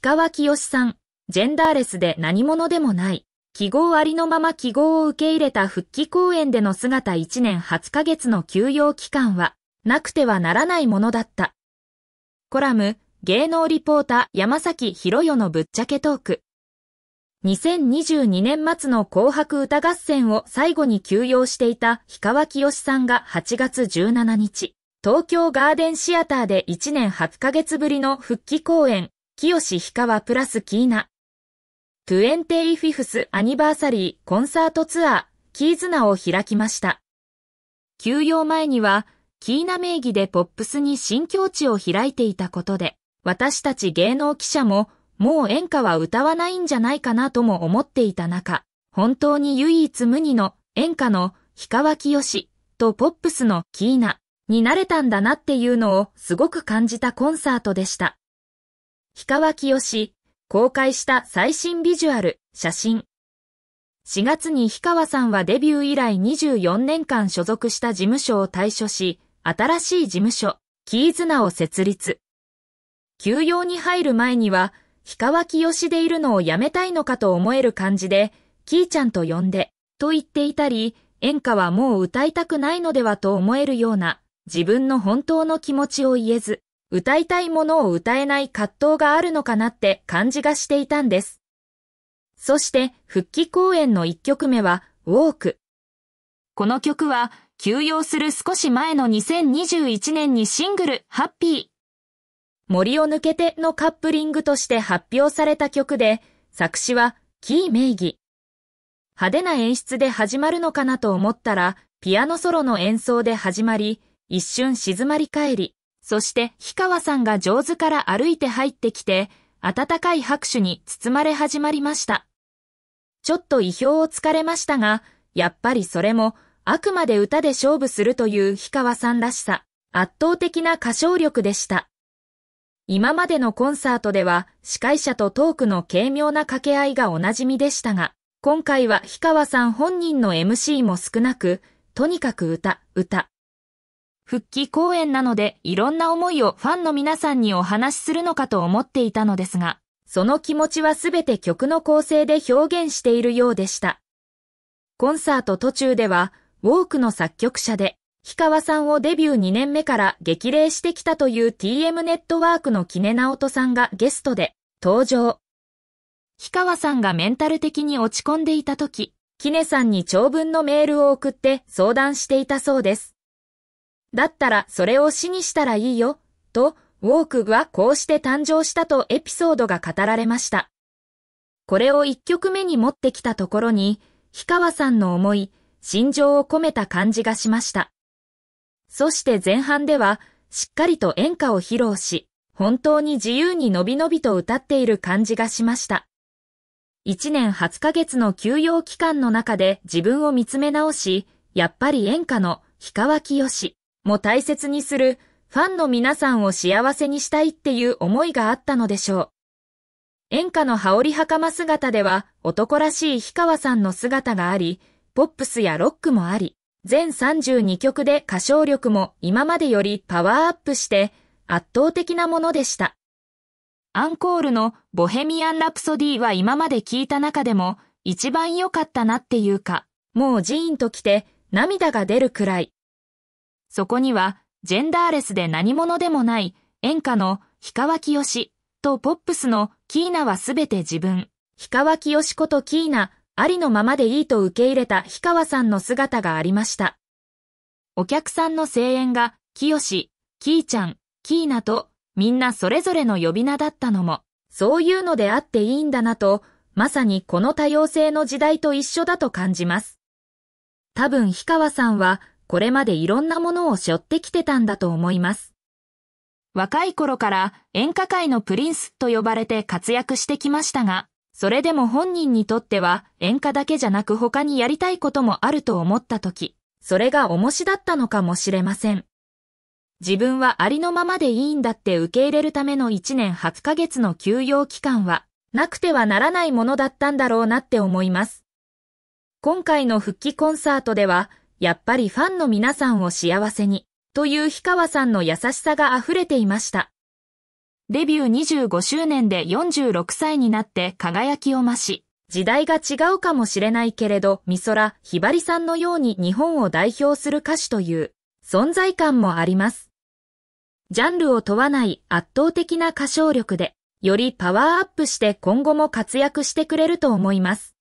氷川きよしさん、ジェンダーレスで何者でもない、記号ありのまま記号を受け入れた復帰公演での姿1年8ヶ月の休養期間は、なくてはならないものだった。コラム、芸能リポーター山崎博代のぶっちゃけトーク。2022年末の紅白歌合戦を最後に休養していた氷川きよしさんが8月17日、東京ガーデンシアターで1年8ヶ月ぶりの復帰公演清氷川プラスキーナ。25th アニバーサリーコンサートツアー、キーズナを開きました。休養前には、キーナ名義でポップスに新境地を開いていたことで、私たち芸能記者も、もう演歌は歌わないんじゃないかなとも思っていた中、本当に唯一無二の演歌の氷川きよしとポップスのキーナになれたんだなっていうのをすごく感じたコンサートでした。氷川清し、公開した最新ビジュアル、写真。4月に氷川さんはデビュー以来24年間所属した事務所を退所し、新しい事務所、キーズナを設立。休養に入る前には、氷川清しでいるのをやめたいのかと思える感じで、キーちゃんと呼んで、と言っていたり、演歌はもう歌いたくないのではと思えるような、自分の本当の気持ちを言えず、歌いたいものを歌えない葛藤があるのかなって感じがしていたんです。そして復帰公演の1曲目はウォーク。この曲は休養する少し前の2021年にシングルハッピー。森を抜けてのカップリングとして発表された曲で、作詞はキー名義。派手な演出で始まるのかなと思ったら、ピアノソロの演奏で始まり、一瞬静まり返り、そして氷川さんが上手から歩いて入ってきて、温かい拍手に包まれ始まりました。ちょっと意表をつかれましたが、やっぱりそれも、あくまで歌で勝負するという氷川さんらしさ、圧倒的な歌唱力でした。今までのコンサートでは司会者とトークの軽妙な掛け合いがおなじみでしたが、今回は氷川さん本人の MC も少なく、とにかく歌、歌、復帰公演なのでいろんな思いをファンの皆さんにお話しするのかと思っていたのですが、その気持ちはすべて曲の構成で表現しているようでした。コンサート途中では、ウォークの作曲者で、氷川さんをデビュー2年目から激励してきたという TM ネットワークのキネナオトさんがゲストで登場。氷川さんがメンタル的に落ち込んでいた時、キネさんに長文のメールを送って相談していたそうです。だったらそれを死にしたらいいよ、と、ウォークはこうして誕生したとエピソードが語られました。これを一曲目に持ってきたところに、氷川さんの思い、心情を込めた感じがしました。そして前半では、しっかりと演歌を披露し、本当に自由にのびのびと歌っている感じがしました。一年八ヶ月の休養期間の中で自分を見つめ直し、やっぱり演歌の氷川清。も大切にするファンの皆さんを幸せにしたいっていう思いがあったのでしょう。演歌の羽織袴姿では男らしい氷川さんの姿があり、ポップスやロックもあり、全32曲で歌唱力も今までよりパワーアップして圧倒的なものでした。アンコールのボヘミアン・ラプソディは今まで聞いた中でも一番良かったなっていうか、もうジーンと来て涙が出るくらいそこには、ジェンダーレスで何者でもない演歌の氷川きよしとポップスのキーナはすべて自分。氷川きよしことキーナ、ありのままでいいと受け入れた氷川さんの姿がありました。お客さんの声援が、キよシ、キーちゃん、キーナと、みんなそれぞれの呼び名だったのも、そういうのであっていいんだなと、まさにこの多様性の時代と一緒だと感じます。多分氷川さんは、これまでいろんなものを背負ってきてたんだと思います。若い頃から演歌界のプリンスと呼ばれて活躍してきましたが、それでも本人にとっては演歌だけじゃなく他にやりたいこともあると思った時、それが重しだったのかもしれません。自分はありのままでいいんだって受け入れるための1年8ヶ月の休養期間は、なくてはならないものだったんだろうなって思います。今回の復帰コンサートでは、やっぱりファンの皆さんを幸せに、という氷川さんの優しさが溢れていました。デビュー25周年で46歳になって輝きを増し、時代が違うかもしれないけれど、美空ひばりさんのように日本を代表する歌手という存在感もあります。ジャンルを問わない圧倒的な歌唱力で、よりパワーアップして今後も活躍してくれると思います。